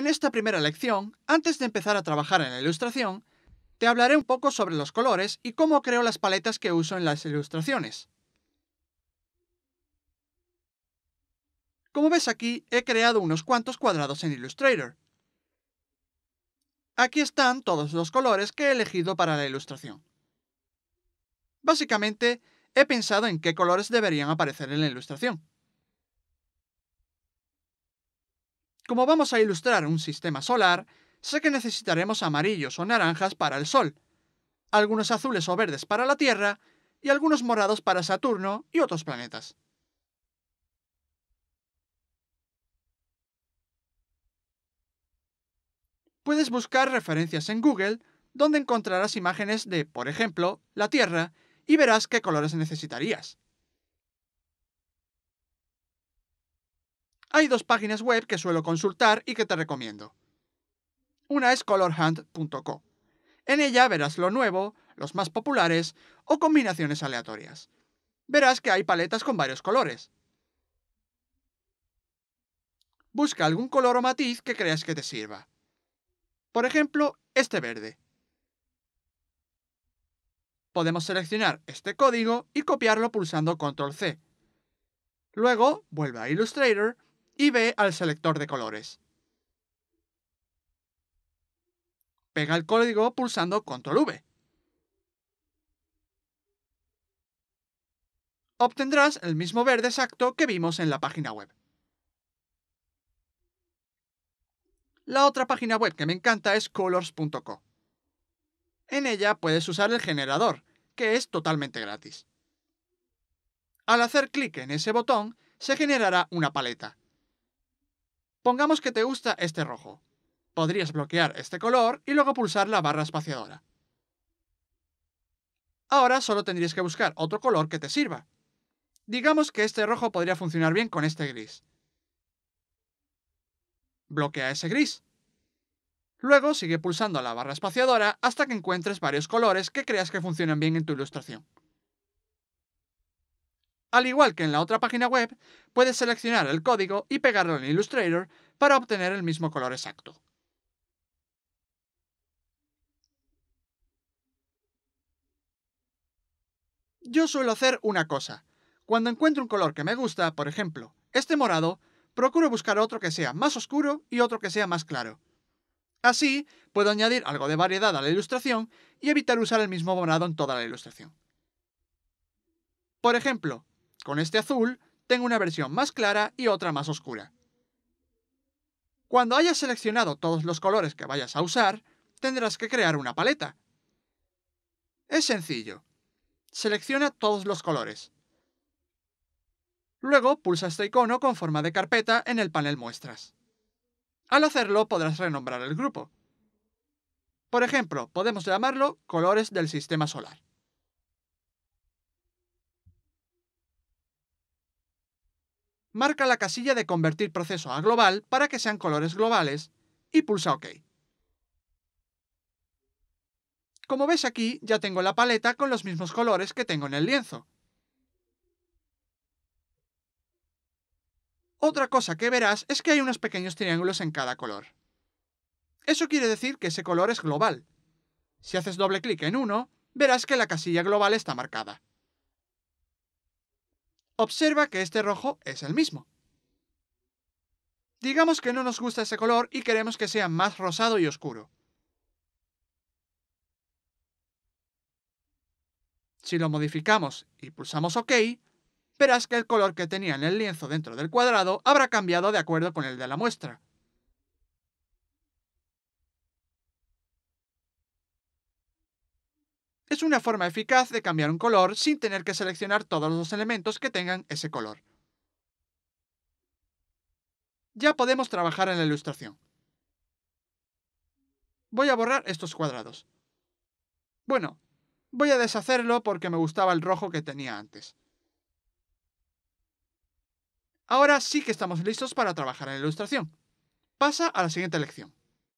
En esta primera lección, antes de empezar a trabajar en la ilustración, te hablaré un poco sobre los colores y cómo creo las paletas que uso en las ilustraciones. Como ves aquí, he creado unos cuantos cuadrados en Illustrator. Aquí están todos los colores que he elegido para la ilustración. Básicamente, he pensado en qué colores deberían aparecer en la ilustración. Como vamos a ilustrar un sistema solar, sé que necesitaremos amarillos o naranjas para el Sol, algunos azules o verdes para la Tierra y algunos morados para Saturno y otros planetas. Puedes buscar referencias en Google donde encontrarás imágenes de, por ejemplo, la Tierra y verás qué colores necesitarías. hay dos páginas web que suelo consultar y que te recomiendo. Una es colorhunt.co. En ella verás lo nuevo, los más populares o combinaciones aleatorias. Verás que hay paletas con varios colores. Busca algún color o matiz que creas que te sirva. Por ejemplo, este verde. Podemos seleccionar este código y copiarlo pulsando ctrl C. Luego, vuelve a Illustrator y ve al selector de colores. Pega el código pulsando Control V. Obtendrás el mismo verde exacto que vimos en la página web. La otra página web que me encanta es colors.co. En ella puedes usar el generador, que es totalmente gratis. Al hacer clic en ese botón, se generará una paleta, Supongamos que te gusta este rojo. Podrías bloquear este color y luego pulsar la barra espaciadora. Ahora solo tendrías que buscar otro color que te sirva. Digamos que este rojo podría funcionar bien con este gris. Bloquea ese gris. Luego sigue pulsando la barra espaciadora hasta que encuentres varios colores que creas que funcionan bien en tu ilustración. Al igual que en la otra página web, puedes seleccionar el código y pegarlo en Illustrator para obtener el mismo color exacto. Yo suelo hacer una cosa. Cuando encuentro un color que me gusta, por ejemplo, este morado, procuro buscar otro que sea más oscuro y otro que sea más claro. Así, puedo añadir algo de variedad a la ilustración y evitar usar el mismo morado en toda la ilustración. Por ejemplo, con este azul, tengo una versión más clara y otra más oscura. Cuando hayas seleccionado todos los colores que vayas a usar, tendrás que crear una paleta. Es sencillo. Selecciona todos los colores. Luego pulsa este icono con forma de carpeta en el panel Muestras. Al hacerlo podrás renombrar el grupo. Por ejemplo, podemos llamarlo Colores del Sistema Solar. marca la casilla de convertir proceso a global para que sean colores globales y pulsa OK. Como ves aquí, ya tengo la paleta con los mismos colores que tengo en el lienzo. Otra cosa que verás es que hay unos pequeños triángulos en cada color. Eso quiere decir que ese color es global. Si haces doble clic en uno, verás que la casilla global está marcada. Observa que este rojo es el mismo. Digamos que no nos gusta ese color y queremos que sea más rosado y oscuro. Si lo modificamos y pulsamos OK, verás que el color que tenía en el lienzo dentro del cuadrado habrá cambiado de acuerdo con el de la muestra. Es una forma eficaz de cambiar un color sin tener que seleccionar todos los elementos que tengan ese color. Ya podemos trabajar en la ilustración. Voy a borrar estos cuadrados. Bueno, voy a deshacerlo porque me gustaba el rojo que tenía antes. Ahora sí que estamos listos para trabajar en la ilustración. Pasa a la siguiente lección.